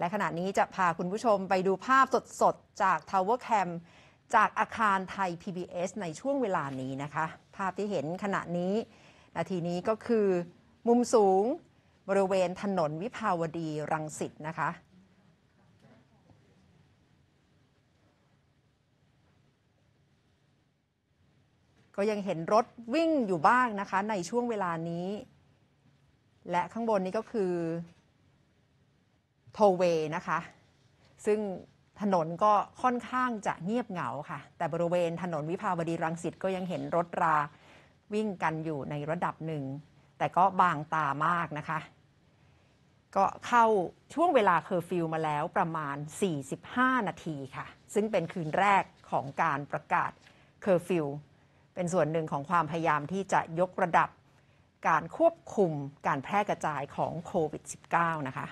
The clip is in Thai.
และขณะนี้จะพาคุณผู้ชมไปดูภาพสดๆ จาก Tower Cam จากอาคารไทย PBS ในช่วงเวลานี้นะคะ ภาพที่เห็นขณะนี้ นาทีนี้ก็คือมุมสูงบริเวณถนนวิภาวดีรังสิตนะคะ ก็ยังเห็นรถวิ่งอยู่บ้างนะคะ ในช่วงเวลานี้ และข้างบนนี้ก็คือทเวย์นะคะ ซึ่งถนนก็ค่อนข้างจะเงียบเหงาค่ะ แต่บริเวณถนนวิภาวดีรังสิตก็ยังเห็นรถราวิ่งกันอยู่ในระดับหนึ่ง แต่ก็บางตามากนะคะ ก็เข้าช่วงเวลาเคอร์ฟิวมาแล้วประมาณ 45 นาทีค่ะ ซึ่งเป็นคืนแรกของการประกาศเคอร์ฟิว เป็นส่วนหนึ่งของความพยายามที่จะยกระดับการควบคุมการแพร่กระจายของโควิด -19 นะคะ